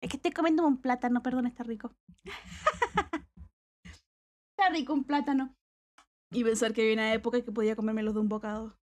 Es que estoy comiendo un plátano, perdón, está rico. está rico un plátano. Y pensar que había una época que podía comérmelos de un bocado.